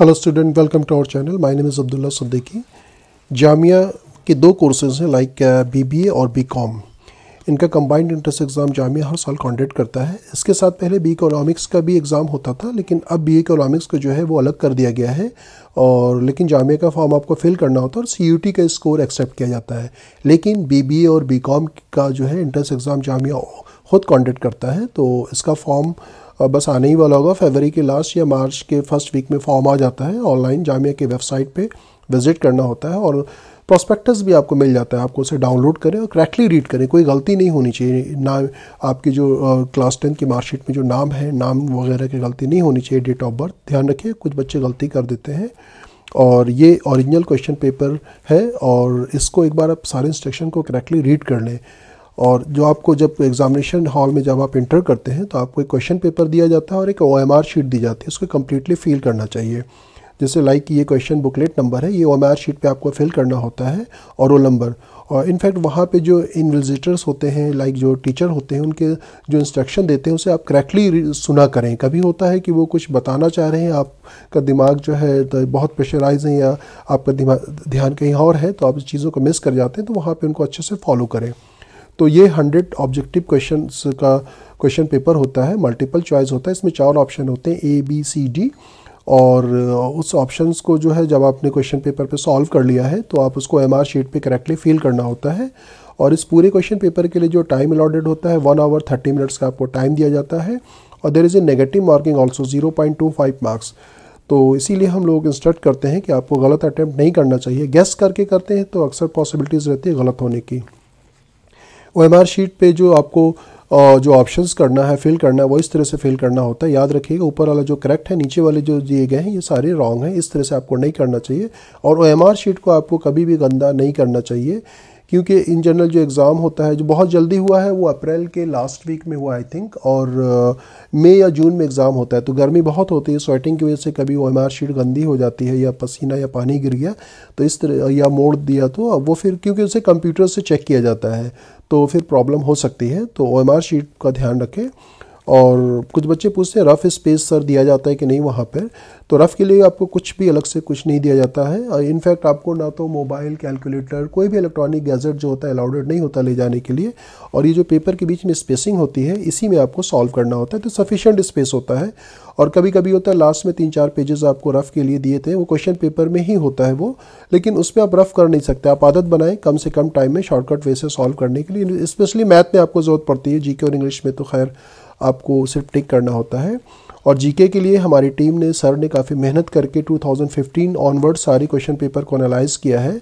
hello student welcome to our channel my name is Abdullah Siddiqui Jamia के दो courses हैं like BBA uh, और B com इनका कंबाइंड इंट्रेंस एग्ज़ाम जामिया हर साल कॉन्डक्ट करता है इसके साथ पहले बी इकोनॉमिक्स का भी एग्ज़ाम होता था लेकिन अब बी इकोनॉमिक्स को जो है वो अलग कर दिया गया है और लेकिन जामिया का फॉर्म आपको फिल करना होता है और सी का स्कोर एक्सेप्ट किया जाता है लेकिन बी और बी का जो है इंट्रेंस एग्ज़ाम जामिया खुद कॉन्डक्ट करता है तो इसका फॉर्म और बस आने ही वाला होगा फरवरी के लास्ट या मार्च के फर्स्ट वीक में फॉर्म आ जाता है ऑनलाइन जामिया के वेबसाइट पे विजिट करना होता है और प्रोस्पेक्टस भी आपको मिल जाता है आपको उसे डाउनलोड करें और करेक्टली रीड करें कोई गलती नहीं होनी चाहिए ना आपकी जो क्लास टेंथ की मार्कशीट में जो नाम है नाम वगैरह की गलती नहीं होनी चाहिए डेट ऑफ बर्थ ध्यान रखिए कुछ बच्चे गलती कर देते हैं और ये ओरिजिनल क्वेश्चन पेपर है और इसको एक बार आप सारे इंस्ट्रक्शन को करेक्टली रीड कर लें और जो आपको जब एग्जामिनेशन हॉल में जब आप इंटर करते हैं तो आपको एक क्वेश्चन पेपर दिया जाता है और एक ओ शीट दी जाती है उसको कम्प्लीटली फिल करना चाहिए जैसे लाइक ये क्वेश्चन बुकलेट नंबर है ये ओ शीट पे आपको फिल करना होता है और वो नंबर और इनफैक्ट वहाँ पे जो इन विजिटर्स होते हैं लाइक जो टीचर होते हैं उनके जो इंस्ट्रक्शन देते हैं उसे आप करेक्टली सुना करें कभी होता है कि वो कुछ बताना चाह रहे हैं आपका दिमाग जो है तो बहुत प्रेशराइज है या आपका दिमाग ध्यान कहीं और है तो आप चीज़ों को मिस कर जाते हैं तो वहाँ पर उनको अच्छे से फॉलो करें तो ये हंड्रेड ऑब्जेक्टिव क्वेश्चन का क्वेश्चन पेपर होता है मल्टीपल चॉइस होता है इसमें चार ऑप्शन होते हैं ए बी सी डी और उस ऑप्शंस को जो है जब आपने क्वेश्चन पेपर पे सॉल्व कर लिया है तो आप उसको एम शीट पे करेक्टली फिल करना होता है और इस पूरे क्वेश्चन पेपर के लिए जो टाइम अलॉटेड होता है वन आवर थर्टी मिनट्स का आपको टाइम दिया जाता है और there is a negative marking also zero point two five marks तो इसीलिए हम लोग इंस्ट्रक्ट करते हैं कि आपको गलत अटैम्प्ट नहीं करना चाहिए गैस करके करते हैं तो अक्सर पॉसिबिलिटीज़ रहती है गलत होने की ओ एम आर शीट पर जो आपको जो ऑप्शंस करना है फिल करना है वो इस तरह से फिल करना होता है याद रखिएगा ऊपर वाला जो करेक्ट है नीचे वाले जो दिए गए हैं ये सारे रॉन्ग हैं इस तरह से आपको नहीं करना चाहिए और ओ एम आर शीट को आपको कभी भी गंदा नहीं करना चाहिए क्योंकि इन जनरल जो एग्ज़ाम होता है जो बहुत जल्दी हुआ है वो अप्रैल के लास्ट वीक में हुआ आई थिंक और uh, मई या जून में एग्ज़ाम होता है तो गर्मी बहुत होती है स्वेटिंग की वजह से कभी ओ एम आर शीट गंदी हो जाती है या पसीना या पानी गिर गया तो इस तरह या मोड़ दिया तो अब वो फिर क्योंकि उसे कंप्यूटर से चेक किया जाता है तो फिर प्रॉब्लम हो सकती है तो ओ शीट का ध्यान रखें और कुछ बच्चे पूछते हैं रफ़ स्पेस सर दिया जाता है कि नहीं वहाँ पर तो रफ़ के लिए आपको कुछ भी अलग से कुछ नहीं दिया जाता है इनफैक्ट आपको ना तो मोबाइल कैलकुलेटर कोई भी इलेक्ट्रॉनिक गैजेट जो होता है अलाउडेड नहीं होता ले जाने के लिए और ये जो पेपर के बीच में स्पेसिंग होती है इसी में आपको सॉल्व करना होता है तो सफिशेंट स्पेस होता है और कभी कभी होता है लास्ट में तीन चार पेजेस आपको रफ़ के लिए दिए थे वो क्वेश्चन पेपर में ही होता है वो लेकिन उस पर आप रफ़ कर नहीं सकते आप आदत बनाएं कम से कम टाइम में शॉर्टकट वे से सॉल्व करने के लिए स्पेशली मैथ में आपको ज़रूरत पड़ती है जीके और इंग्लिश में तो खैर आपको सिर्फ टिक करना होता है और जीके के लिए हमारी टीम ने सर ने काफ़ी मेहनत करके 2015 ऑनवर्ड सारे क्वेश्चन पेपर को एनालाइज किया है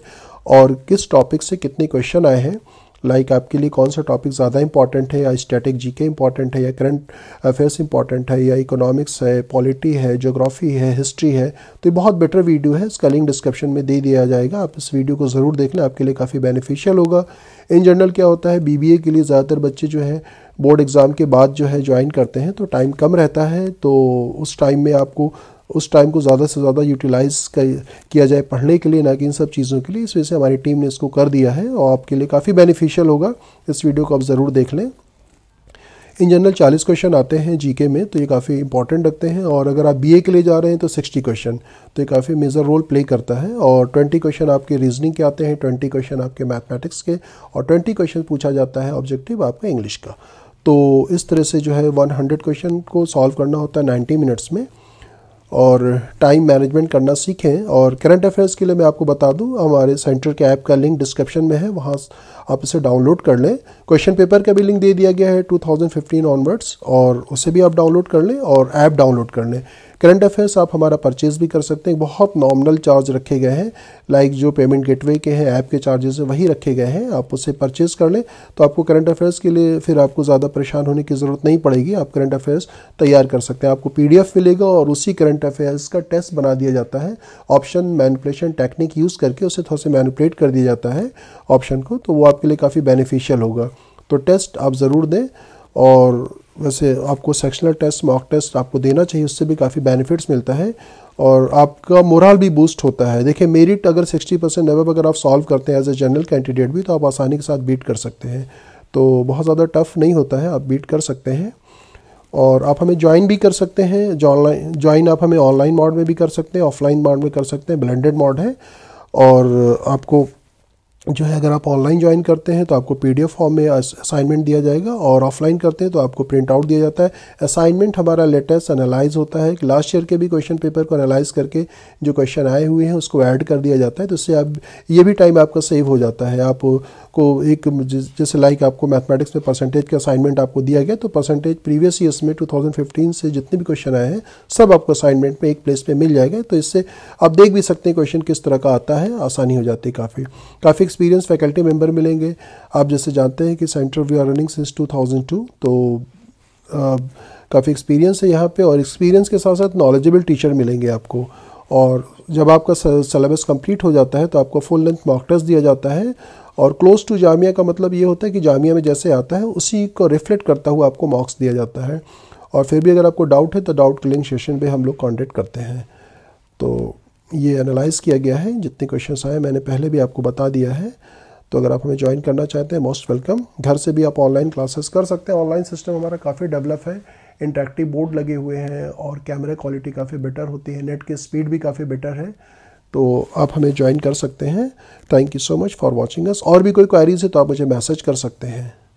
और किस टॉपिक से कितने क्वेश्चन आए हैं लाइक like आपके लिए कौन सा टॉपिक ज़्यादा इंपॉर्टेंट है या स्टैटिक के इंपॉर्टेंट है या करंट अफेयर्स इंपॉर्टेंट है या इकोनॉमिक्स है पॉलिटी है जोग्राफी है हिस्ट्री है तो ये बहुत बेटर वीडियो है इसका लिंक डिस्क्रिप्शन में दे दिया जाएगा आप इस वीडियो को ज़रूर देख लें आपके लिए काफ़ी बेनिफिशियल होगा इन जनरल क्या होता है बी के लिए ज़्यादातर बच्चे जो है बोर्ड एग्ज़ाम के बाद जो है ज्वाइन करते हैं तो टाइम कम रहता है तो उस टाइम में आपको उस टाइम को ज़्यादा से ज़्यादा यूटिलाइज किया जाए पढ़ने के लिए ना कि इन सब चीज़ों के लिए इस वजह से हमारी टीम ने इसको कर दिया है और आपके लिए काफ़ी बेनिफिशियल होगा इस वीडियो को आप ज़रूर देख लें इन जनरल चालीस क्वेश्चन आते हैं जीके में तो ये काफ़ी इंपॉर्टेंट रखते हैं और अगर आप बीए के लिए जा रहे हैं तो सिक्सटी क्वेश्चन तो ये काफ़ी मेजर रोल प्ले करता है और ट्वेंटी क्वेश्चन आपके रीजनिंग के आते हैं ट्वेंटी क्वेश्चन आपके मैथमेटिक्स के और ट्वेंटी क्वेश्चन पूछा जाता है ऑब्जेक्टिव आपका इंग्लिश का तो इस तरह से जो है वन हंड्रेड क्वेश्चन को सॉल्व करना होता है नाइन्टी मिनट्स में और टाइम मैनेजमेंट करना सीखें और करंट अफेयर्स के लिए मैं आपको बता दूं हमारे सेंटर के ऐप का लिंक डिस्क्रिप्शन में है वहाँ आप इसे डाउनलोड कर लें क्वेश्चन पेपर का भी लिंक दे दिया गया है 2015 ऑनवर्ड्स और उसे भी आप डाउनलोड कर लें और ऐप डाउनलोड कर लें करंट अफेयर्स आप हमारा परचेज भी कर सकते हैं बहुत नॉमिनल चार्ज रखे गए हैं लाइक जो पेमेंट गेटवे के हैं ऐप के चार्जेस हैं वही रखे गए हैं आप उसे परचेज कर लें तो आपको करंट अफेयर्स के लिए फिर आपको ज़्यादा परेशान होने की ज़रूरत नहीं पड़ेगी आप करंट अफेयर्स तैयार कर सकते हैं आपको पी मिलेगा और उसी करंट अफेयर्स का टेस्ट बना दिया जाता है ऑप्शन मैनिपुलेशन टेक्निक यूज़ करके उसे थोड़ा से मैनिपुलेट कर दिया जाता है ऑप्शन को तो वो आपके लिए काफ़ी बेनिफिशियल होगा तो टेस्ट आप ज़रूर दें और वैसे आपको सेक्शनल टेस्ट मॉक टेस्ट आपको देना चाहिए उससे भी काफ़ी बेनिफिट्स मिलता है और आपका मोरल भी बूस्ट होता है देखिए मेरिट अगर 60 परसेंट नब अगर आप सॉल्व करते हैं एज ए जनरल कैंडिडेट भी तो आप आसानी के साथ बीट कर सकते हैं तो बहुत ज़्यादा टफ नहीं होता है आप बीट कर सकते हैं और आप हमें ज्वाइन भी कर सकते हैं जॉनलाइन ज्वाइन आप हमें ऑनलाइन मोड में भी कर सकते हैं ऑफलाइन मोड में कर सकते हैं ब्लेंडेड मोड है और आपको जो है अगर आप ऑनलाइन ज्वाइन करते हैं तो आपको पीडीएफ फॉर्म में असाइनमेंट दिया जाएगा और ऑफलाइन करते हैं तो आपको प्रिंट आउट दिया जाता है असाइनमेंट हमारा लेटेस्ट एनालाइज होता है लास्ट ईयर के भी क्वेश्चन पेपर को एनालाइज करके जो क्वेश्चन आए हुए हैं उसको ऐड कर दिया जाता है तो इससे आप ये भी टाइम आपका सेव हो जाता है आप आपको एक जैसे लाइक आपको मैथमेटिक्स में परसेंटेज का असाइनमेंट आपको दिया गया तो परसेंटेज प्रीवियस ईयर्स में 2015 से जितने भी क्वेश्चन आए हैं सब आपको असाइनमेंट में एक प्लेस पे मिल जाएगा तो इससे आप देख भी सकते हैं क्वेश्चन किस तरह का आता है आसानी हो जाती है काफ़ी काफ़ी एक्सपीरियंस फैकल्टी मेम्बर मिलेंगे आप जैसे जानते हैं कि centre we are running since two तो काफ़ी एक्सपीरियंस है यहाँ पर और एक्सपीरियंस के साथ साथ नॉलेजेबल टीचर मिलेंगे आपको और जब आपका सिलेबस कंप्लीट हो जाता है तो आपको फुल लेंथ मॉक टेस्ट दिया जाता है और क्लोज टू जामिया का मतलब ये होता है कि जामिया में जैसे आता है उसी को रिफ्लेक्ट करता हुआ आपको मार्क्स दिया जाता है और फिर भी अगर आपको डाउट है तो डाउट क्लिंग सेशन पे हम लोग कॉन्टेक्ट करते हैं तो ये एनालाइज़ किया गया है जितने क्वेश्चन आए मैंने पहले भी आपको बता दिया है तो अगर आप हमें ज्वाइन करना चाहते हैं मोस्ट वेलकम घर से भी आप ऑनलाइन क्लासेस कर सकते हैं ऑनलाइन सिस्टम हमारा काफ़ी डेवलप है इंटरेक्टिव बोर्ड लगे हुए हैं और कैमरा क्वालिटी काफ़ी बेटर होती है नेट की स्पीड भी काफ़ी बेटर है तो आप हमें ज्वाइन कर सकते हैं thank you so much for watching us और भी कोई क्वारीज है तो आप मुझे मैसेज कर सकते हैं